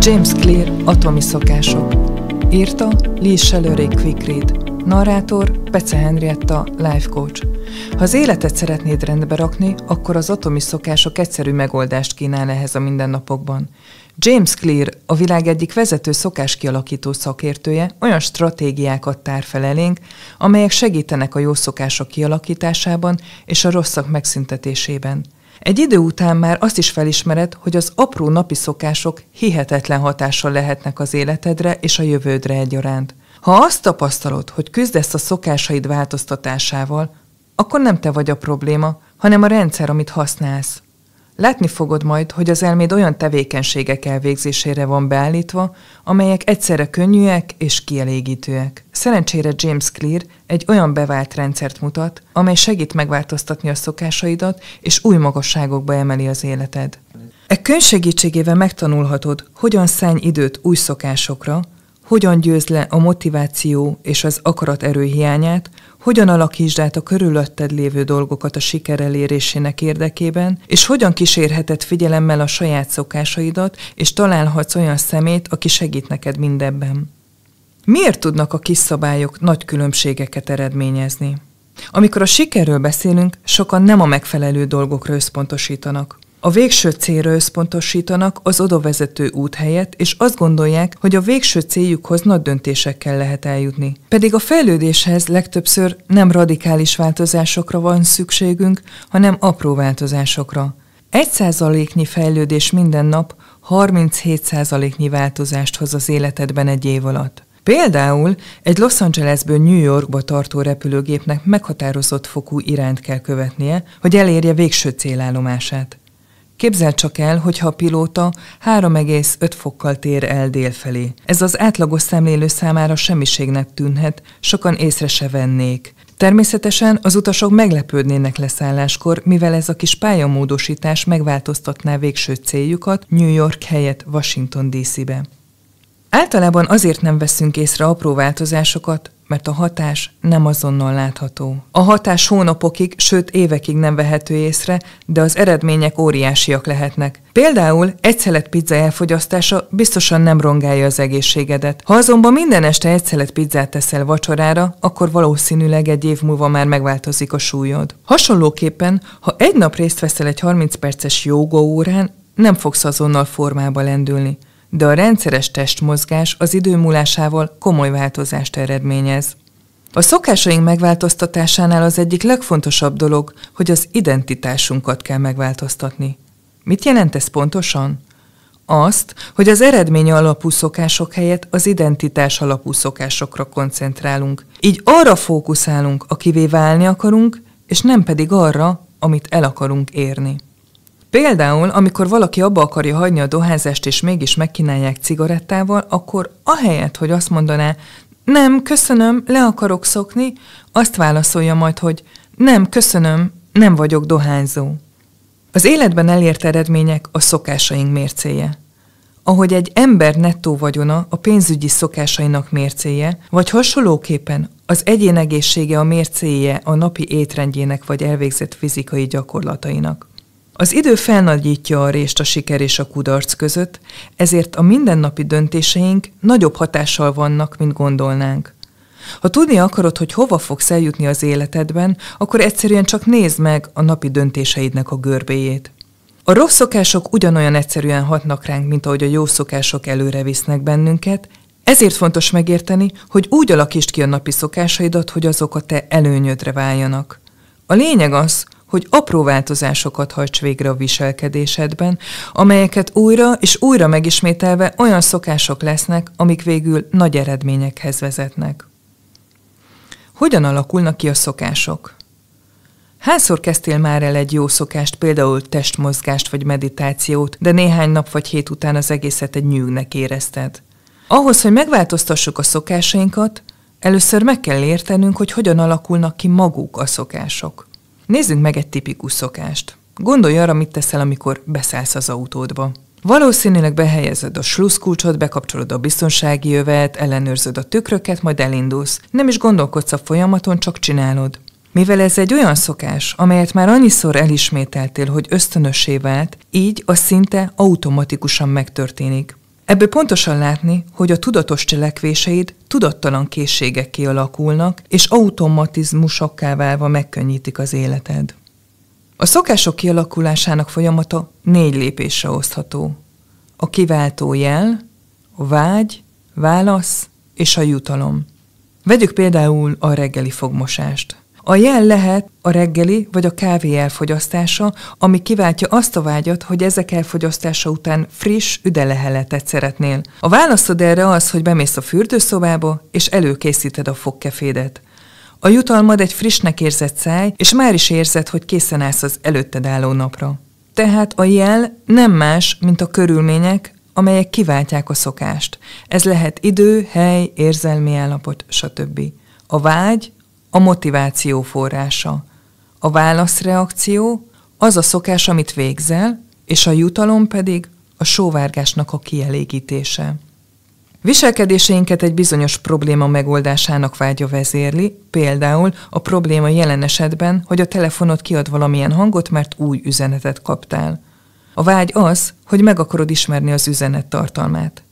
James Clear, Atomi szokások. Írta Lee Shellery Quick Read. Narrátor Pece Henrietta, Life Coach. Ha az életet szeretnéd rendbe rakni, akkor az atomi szokások egyszerű megoldást kínál ehhez a mindennapokban. James Clear, a világ egyik vezető szokás kialakító szakértője, olyan stratégiákat tár fel elénk, amelyek segítenek a jó szokások kialakításában és a rosszak megszüntetésében. Egy idő után már azt is felismered, hogy az apró napi szokások hihetetlen hatással lehetnek az életedre és a jövődre egyaránt. Ha azt tapasztalod, hogy küzdesz a szokásaid változtatásával, akkor nem te vagy a probléma, hanem a rendszer, amit használsz. Látni fogod majd, hogy az elméd olyan tevékenységek elvégzésére van beállítva, amelyek egyszerre könnyűek és kielégítőek. Szerencsére James Clear egy olyan bevált rendszert mutat, amely segít megváltoztatni a szokásaidat, és új magasságokba emeli az életed. E könyv segítségével megtanulhatod, hogyan szállj időt új szokásokra, hogyan győz le a motiváció és az akarat erő hiányát, hogyan alakítsd át a körülötted lévő dolgokat a siker elérésének érdekében, és hogyan kísérheted figyelemmel a saját szokásaidat, és találhatsz olyan szemét, aki segít neked mindebben. Miért tudnak a kis szabályok nagy különbségeket eredményezni? Amikor a sikerről beszélünk, sokan nem a megfelelő dolgokra összpontosítanak. A végső célra összpontosítanak az odavezető út helyett, és azt gondolják, hogy a végső céljukhoz nagy döntésekkel lehet eljutni. Pedig a fejlődéshez legtöbbször nem radikális változásokra van szükségünk, hanem apró változásokra. 1 százaléknyi fejlődés minden nap 37 százaléknyi változást hoz az életedben egy év alatt. Például egy Los Angelesből New Yorkba tartó repülőgépnek meghatározott fokú irányt kell követnie, hogy elérje végső célállomását. Képzel csak el, hogyha a pilóta 3,5 fokkal tér el délfelé. Ez az átlagos szemlélő számára semmiségnek tűnhet, sokan észre se vennék. Természetesen az utasok meglepődnének leszálláskor, mivel ez a kis pályamódosítás megváltoztatná végső céljukat New York helyett Washington DC-be. Általában azért nem veszünk észre apró változásokat, mert a hatás nem azonnal látható. A hatás hónapokig, sőt évekig nem vehető észre, de az eredmények óriásiak lehetnek. Például egy szelet pizza elfogyasztása biztosan nem rongálja az egészségedet. Ha azonban minden este egy szelet pizzát teszel vacsorára, akkor valószínűleg egy év múlva már megváltozik a súlyod. Hasonlóképpen, ha egy nap részt veszel egy 30 perces joga órán, nem fogsz azonnal formába lendülni de a rendszeres testmozgás az idő múlásával komoly változást eredményez. A szokásaink megváltoztatásánál az egyik legfontosabb dolog, hogy az identitásunkat kell megváltoztatni. Mit jelent ez pontosan? Azt, hogy az eredmény alapú szokások helyett az identitás alapú szokásokra koncentrálunk. Így arra fókuszálunk, akivé válni akarunk, és nem pedig arra, amit el akarunk érni. Például, amikor valaki abba akarja hagyni a dohányzást, és mégis megkínálják cigarettával, akkor ahelyett, hogy azt mondaná, nem, köszönöm, le akarok szokni, azt válaszolja majd, hogy nem, köszönöm, nem vagyok dohányzó. Az életben elért eredmények a szokásaink mércéje. Ahogy egy ember nettó vagyona a pénzügyi szokásainak mércéje, vagy hasonlóképpen az egyén egészsége a mércéje a napi étrendjének vagy elvégzett fizikai gyakorlatainak. Az idő felnagyítja a részt a siker és a kudarc között, ezért a mindennapi döntéseink nagyobb hatással vannak, mint gondolnánk. Ha tudni akarod, hogy hova fogsz eljutni az életedben, akkor egyszerűen csak nézd meg a napi döntéseidnek a görbéjét. A rossz szokások ugyanolyan egyszerűen hatnak ránk, mint ahogy a jó szokások előre visznek bennünket, ezért fontos megérteni, hogy úgy alakítsd ki a napi szokásaidat, hogy azok a te előnyödre váljanak. A lényeg az, hogy apró változásokat hajts végre a viselkedésedben, amelyeket újra és újra megismételve olyan szokások lesznek, amik végül nagy eredményekhez vezetnek. Hogyan alakulnak ki a szokások? Hányszor kezdtél már el egy jó szokást, például testmozgást vagy meditációt, de néhány nap vagy hét után az egészet egy nyűgnek érezted? Ahhoz, hogy megváltoztassuk a szokásainkat, először meg kell értenünk, hogy hogyan alakulnak ki maguk a szokások. Nézzünk meg egy tipikus szokást. Gondolj arra, mit teszel, amikor beszállsz az autódba. Valószínűleg behelyezed a sluszkulcsot, bekapcsolod a biztonsági jövet, ellenőrzöd a tükröket, majd elindulsz. Nem is gondolkodsz a folyamaton, csak csinálod. Mivel ez egy olyan szokás, amelyet már annyiszor elismételtél, hogy ösztönösé vált, így a szinte automatikusan megtörténik. Ebből pontosan látni, hogy a tudatos cselekvéseid tudattalan készségek alakulnak, és automatizmusokká válva megkönnyítik az életed. A szokások kialakulásának folyamata négy lépésre osztható. A kiváltó jel, a vágy, válasz és a jutalom. Vegyük például a reggeli fogmosást. A jel lehet a reggeli vagy a kávé elfogyasztása, ami kiváltja azt a vágyat, hogy ezek elfogyasztása után friss, üdeleheletet szeretnél. A válaszod erre az, hogy bemész a fürdőszobába, és előkészíted a fogkefédet. A jutalmad egy frissnek érzett száj, és már is érzed, hogy készen állsz az előtted álló napra. Tehát a jel nem más, mint a körülmények, amelyek kiváltják a szokást. Ez lehet idő, hely, érzelmi állapot, stb. A vágy a motiváció forrása. A válaszreakció az a szokás, amit végzel, és a jutalom pedig a sóvárgásnak a kielégítése. Viselkedéseinket egy bizonyos probléma megoldásának vágya vezérli, például a probléma jelen esetben, hogy a telefonod kiad valamilyen hangot, mert új üzenetet kaptál. A vágy az, hogy meg akarod ismerni az üzenet tartalmát.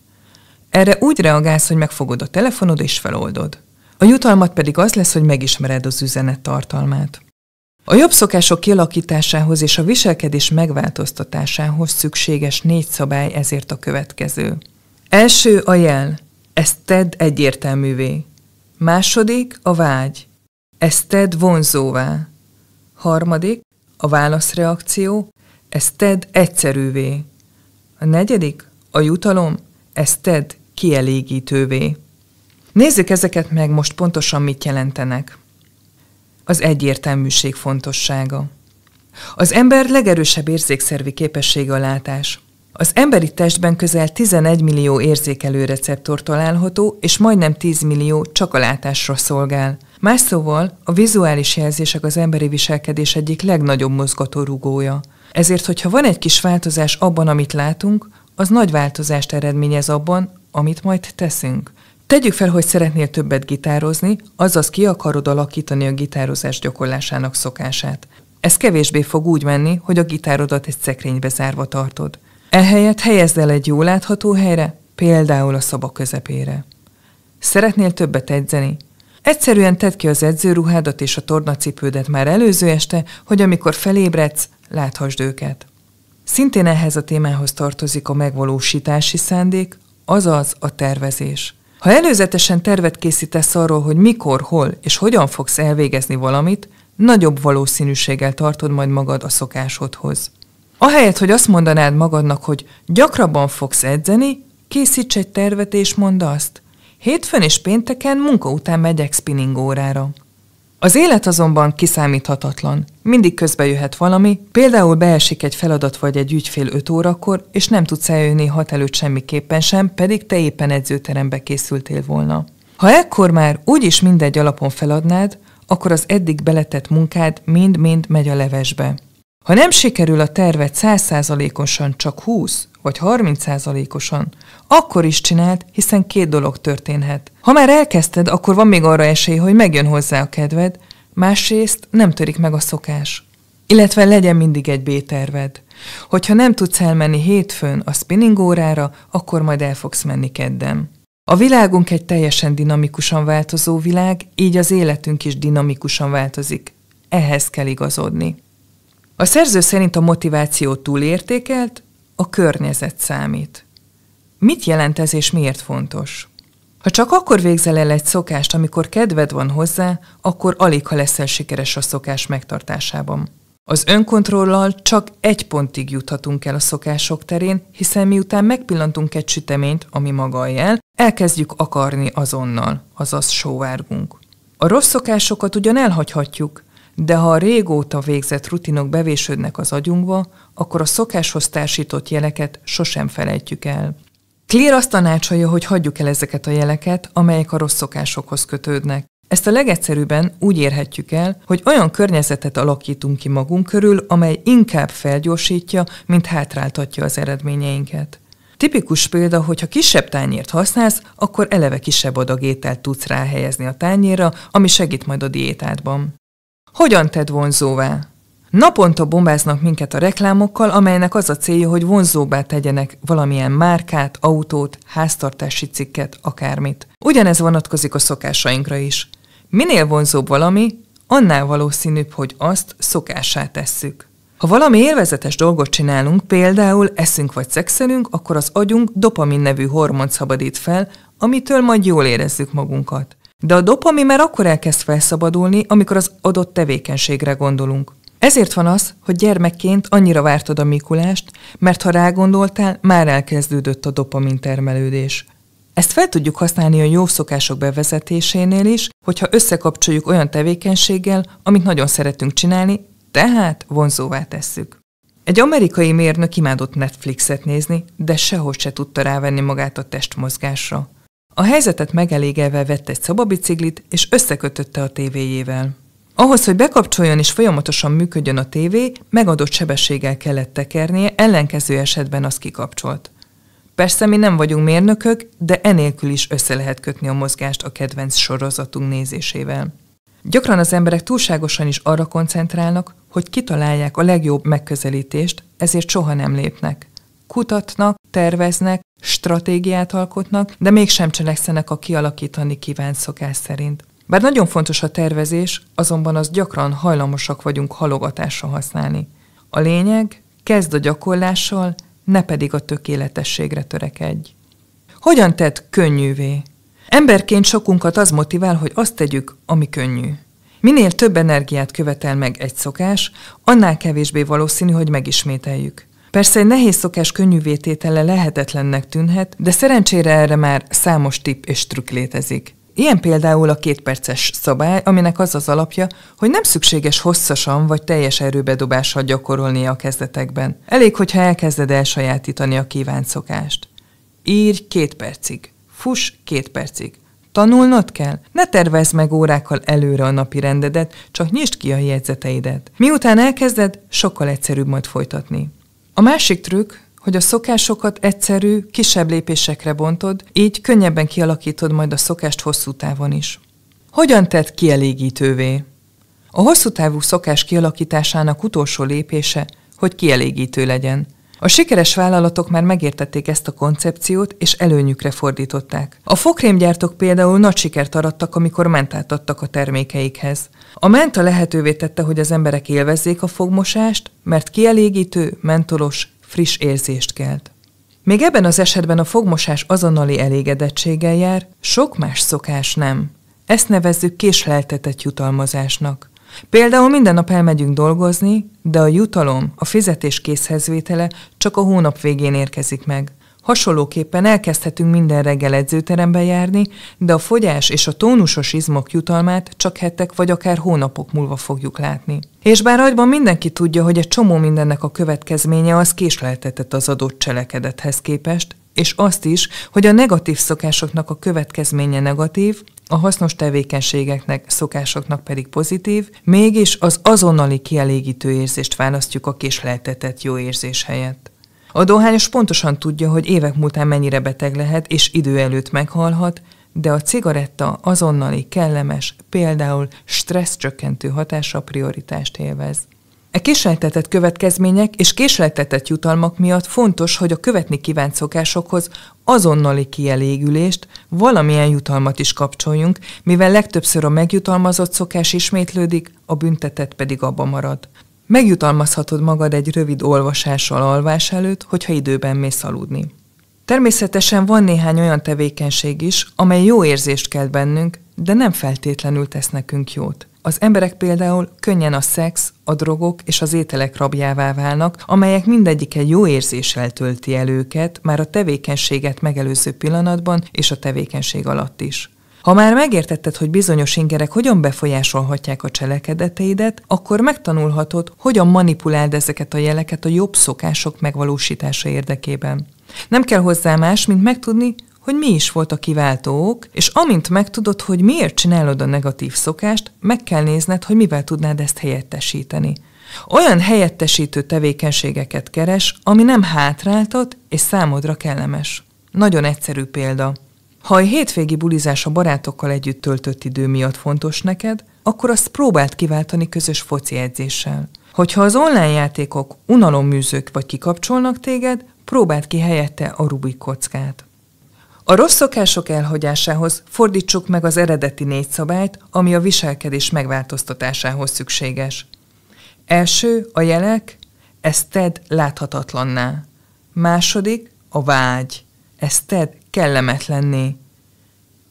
Erre úgy reagálsz, hogy megfogod a telefonod és feloldod. A jutalmat pedig az lesz, hogy megismered az üzenet tartalmát. A jobb szokások kialakításához és a viselkedés megváltoztatásához szükséges négy szabály ezért a következő. Első a jel. Ezt tedd egyértelművé. Második a vágy. Ezt tedd vonzóvá. Harmadik a válaszreakció. Ezt tedd egyszerűvé. A negyedik a jutalom. Ezt tedd kielégítővé. Nézzük ezeket meg most pontosan mit jelentenek. Az egyértelműség fontossága. Az ember legerősebb érzékszervi képessége a látás. Az emberi testben közel 11 millió érzékelő receptor található, és majdnem 10 millió csak a látásra szolgál. Más szóval a vizuális jelzések az emberi viselkedés egyik legnagyobb mozgatórugója. Ezért, hogyha van egy kis változás abban, amit látunk, az nagy változást eredményez abban, amit majd teszünk. Tegyük fel, hogy szeretnél többet gitározni, azaz ki akarod alakítani a gitározás gyakorlásának szokását. Ez kevésbé fog úgy menni, hogy a gitárodat egy szekrénybe zárva tartod. Ehelyett helyezd el egy jól látható helyre, például a szoba közepére. Szeretnél többet edzeni? Egyszerűen tedd ki az edzőruhádat és a tornacipődet már előző este, hogy amikor felébredsz, láthassd őket. Szintén ehhez a témához tartozik a megvalósítási szándék, azaz a tervezés – ha előzetesen tervet készítesz arról, hogy mikor, hol és hogyan fogsz elvégezni valamit, nagyobb valószínűséggel tartod majd magad a szokásodhoz. Ahelyett, hogy azt mondanád magadnak, hogy gyakrabban fogsz edzeni, készíts egy tervet és mondd azt. Hétfőn és pénteken munka után megyek spinning órára. Az élet azonban kiszámíthatatlan. Mindig közbe jöhet valami, például beesik egy feladat vagy egy ügyfél 5 órakor, és nem tudsz eljönni hat előtt semmiképpen sem, pedig te éppen edzőterembe készültél volna. Ha ekkor már úgyis mindegy alapon feladnád, akkor az eddig beletett munkád mind-mind megy a levesbe. Ha nem sikerül a tervet 100%-osan, csak 20 vagy 30%-osan, akkor is csináld, hiszen két dolog történhet. Ha már elkezdted, akkor van még arra esély, hogy megjön hozzá a kedved, Másrészt nem törik meg a szokás. Illetve legyen mindig egy B-terved. Hogyha nem tudsz elmenni hétfőn a spinning órára, akkor majd el fogsz menni kedden. A világunk egy teljesen dinamikusan változó világ, így az életünk is dinamikusan változik. Ehhez kell igazodni. A szerző szerint a motiváció túlértékelt, a környezet számít. Mit jelent ez és miért fontos? Ha csak akkor végzel el egy szokást, amikor kedved van hozzá, akkor alig ha leszel sikeres a szokás megtartásában. Az önkontrollal csak egy pontig juthatunk el a szokások terén, hiszen miután megpillantunk egy süteményt, ami maga a jel, elkezdjük akarni azonnal, azaz sóvárgunk. A rossz szokásokat ugyan elhagyhatjuk, de ha a régóta végzett rutinok bevésődnek az agyunkba, akkor a szokáshoz társított jeleket sosem felejtjük el. Clear azt tanácsolja, hogy hagyjuk el ezeket a jeleket, amelyek a rossz szokásokhoz kötődnek. Ezt a legegyszerűbben úgy érhetjük el, hogy olyan környezetet alakítunk ki magunk körül, amely inkább felgyorsítja, mint hátráltatja az eredményeinket. Tipikus példa, hogy ha kisebb tányért használsz, akkor eleve kisebb adag ételt tudsz ráhelyezni a tányérra, ami segít majd a diétádban. Hogyan tedd vonzóvá? Naponta bombáznak minket a reklámokkal, amelynek az a célja, hogy vonzóbbá tegyenek valamilyen márkát, autót, háztartási cikket, akármit. Ugyanez vonatkozik a szokásainkra is. Minél vonzóbb valami, annál valószínűbb, hogy azt szokássá tesszük. Ha valami élvezetes dolgot csinálunk, például eszünk vagy szexelünk, akkor az agyunk dopamin nevű hormon szabadít fel, amitől majd jól érezzük magunkat. De a dopamin már akkor elkezd felszabadulni, amikor az adott tevékenységre gondolunk. Ezért van az, hogy gyermekként annyira vártad a Mikulást, mert ha rágondoltál, már elkezdődött a dopamin termelődés. Ezt fel tudjuk használni a jó szokások bevezetésénél is, hogyha összekapcsoljuk olyan tevékenységgel, amit nagyon szeretünk csinálni, tehát vonzóvá tesszük. Egy amerikai mérnök imádott Netflixet nézni, de sehogy se tudta rávenni magát a testmozgásra. A helyzetet megelégelve vett egy szobabiciklit, és összekötötte a tévéjével. Ahhoz, hogy bekapcsoljon és folyamatosan működjön a tévé, megadott sebességgel kellett tekernie, ellenkező esetben az kikapcsolt. Persze mi nem vagyunk mérnökök, de enélkül is össze lehet kötni a mozgást a kedvenc sorozatunk nézésével. Gyakran az emberek túlságosan is arra koncentrálnak, hogy kitalálják a legjobb megközelítést, ezért soha nem lépnek. Kutatnak, terveznek, stratégiát alkotnak, de mégsem cselekszenek a kialakítani kívánt szokás szerint. Bár nagyon fontos a tervezés, azonban az gyakran hajlamosak vagyunk halogatásra használni. A lényeg, kezd a gyakorlással, ne pedig a tökéletességre törekedj. Hogyan tett könnyűvé? Emberként sokunkat az motivál, hogy azt tegyük, ami könnyű. Minél több energiát követel meg egy szokás, annál kevésbé valószínű, hogy megismételjük. Persze egy nehéz szokás könnyűvététele lehetetlennek tűnhet, de szerencsére erre már számos tipp és trükk létezik. Ilyen például a kétperces szabály, aminek az az alapja, hogy nem szükséges hosszasan vagy teljes erőbedobással gyakorolnia a kezdetekben. Elég, hogyha elkezded elsajátítani a kívánt szokást. Írj két percig. Fuss két percig. Tanulnod kell? Ne tervezd meg órákkal előre a napi rendedet, csak nyisd ki a jegyzeteidet. Miután elkezded, sokkal egyszerűbb majd folytatni. A másik trükk, hogy a szokásokat egyszerű, kisebb lépésekre bontod, így könnyebben kialakítod majd a szokást hosszú távon is. Hogyan tett kielégítővé? A hosszú távú szokás kialakításának utolsó lépése, hogy kielégítő legyen. A sikeres vállalatok már megértették ezt a koncepciót, és előnyükre fordították. A fokrémgyártók például nagy sikert arattak, amikor mentát adtak a termékeikhez. A menta lehetővé tette, hogy az emberek élvezzék a fogmosást, mert kielégítő, mentolos, friss érzést kelt. Még ebben az esetben a fogmosás azonnali elégedettséggel jár, sok más szokás nem. Ezt nevezzük késleltetett jutalmazásnak. Például minden nap elmegyünk dolgozni, de a jutalom, a fizetés készhezvétele csak a hónap végén érkezik meg. Hasonlóképpen elkezdhetünk minden reggel edzőterembe járni, de a fogyás és a tónusos izmok jutalmát csak hetek vagy akár hónapok múlva fogjuk látni. És bár agyban mindenki tudja, hogy egy csomó mindennek a következménye az késleltetett az adott cselekedethez képest, és azt is, hogy a negatív szokásoknak a következménye negatív, a hasznos tevékenységeknek, szokásoknak pedig pozitív, mégis az azonnali kielégítő érzést választjuk a késleltetett jó érzés helyett. A dohányos pontosan tudja, hogy évek múltán mennyire beteg lehet, és idő előtt meghalhat, de a cigaretta azonnali, kellemes, például stresszcsökkentő hatása prioritást élvez. E késleltetett következmények és késleltetett jutalmak miatt fontos, hogy a követni kívánt szokásokhoz azonnali kielégülést, valamilyen jutalmat is kapcsoljunk, mivel legtöbbször a megjutalmazott szokás ismétlődik, a büntetett pedig abba marad. Megjutalmazhatod magad egy rövid olvasással alvás előtt, hogyha időben mész aludni. Természetesen van néhány olyan tevékenység is, amely jó érzést kelt bennünk, de nem feltétlenül tesz nekünk jót. Az emberek például könnyen a szex, a drogok és az ételek rabjává válnak, amelyek mindegyike jó érzéssel tölti el őket, már a tevékenységet megelőző pillanatban és a tevékenység alatt is. Ha már megértetted, hogy bizonyos ingerek hogyan befolyásolhatják a cselekedeteidet, akkor megtanulhatod, hogyan manipuláld ezeket a jeleket a jobb szokások megvalósítása érdekében. Nem kell hozzá más, mint megtudni, hogy mi is volt a kiváltó ok, és amint megtudod, hogy miért csinálod a negatív szokást, meg kell nézned, hogy mivel tudnád ezt helyettesíteni. Olyan helyettesítő tevékenységeket keres, ami nem hátráltat és számodra kellemes. Nagyon egyszerű példa. Ha a hétvégi bulizás a barátokkal együtt töltött idő miatt fontos neked, akkor azt próbált kiváltani közös foci edzéssel. Hogyha az online játékok unalomműzők vagy kikapcsolnak téged, próbáld ki helyette a Rubik kockát. A rossz szokások elhagyásához fordítsuk meg az eredeti négy szabályt, ami a viselkedés megváltoztatásához szükséges. Első, a jelek, ezt tedd láthatatlanná. Második, a vágy. Ezt tedd kellemetlenné.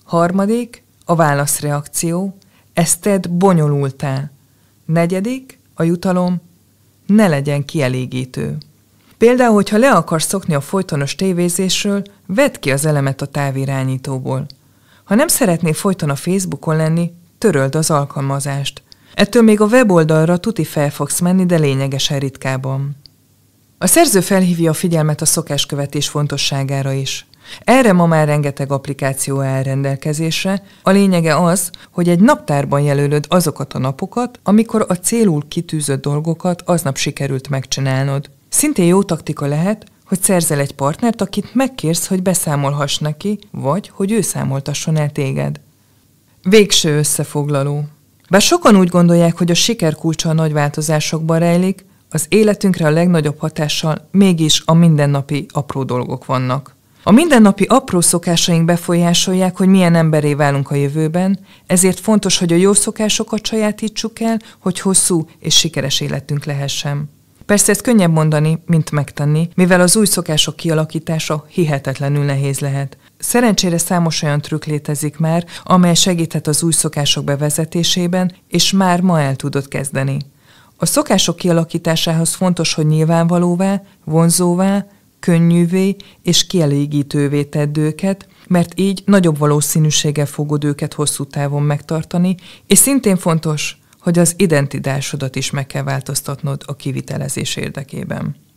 Harmadik, a válaszreakció. Ezt tedd bonyolultá. Negyedik, a jutalom. Ne legyen kielégítő. Például, hogyha le akarsz szokni a folytonos tévézésről, vedd ki az elemet a távirányítóból. Ha nem szeretnél folyton a Facebookon lenni, töröld az alkalmazást. Ettől még a weboldalra tuti fel fogsz menni, de lényegesen ritkában. A szerző felhívja a figyelmet a szokáskövetés fontosságára is. Erre ma már rengeteg applikáció áll rendelkezésre. A lényege az, hogy egy naptárban jelölöd azokat a napokat, amikor a célul kitűzött dolgokat aznap sikerült megcsinálnod. Szintén jó taktika lehet, hogy szerzel egy partnert, akit megkérsz, hogy beszámolhass neki, vagy hogy ő számoltasson el téged. Végső összefoglaló. Bár sokan úgy gondolják, hogy a siker kulcsa a nagy változásokban rejlik, az életünkre a legnagyobb hatással mégis a mindennapi apró dolgok vannak. A mindennapi apró szokásaink befolyásolják, hogy milyen emberé válunk a jövőben, ezért fontos, hogy a jó szokásokat sajátítsuk el, hogy hosszú és sikeres életünk lehessen. Persze ezt könnyebb mondani, mint megtenni, mivel az új szokások kialakítása hihetetlenül nehéz lehet. Szerencsére számos olyan trükk létezik már, amely segíthet az új szokások bevezetésében, és már ma el tudod kezdeni. A szokások kialakításához fontos, hogy nyilvánvalóvá, vonzóvá, könnyűvé és kielégítővé tedd őket, mert így nagyobb valószínűséggel fogod őket hosszú távon megtartani, és szintén fontos, hogy az identitásodat is meg kell változtatnod a kivitelezés érdekében.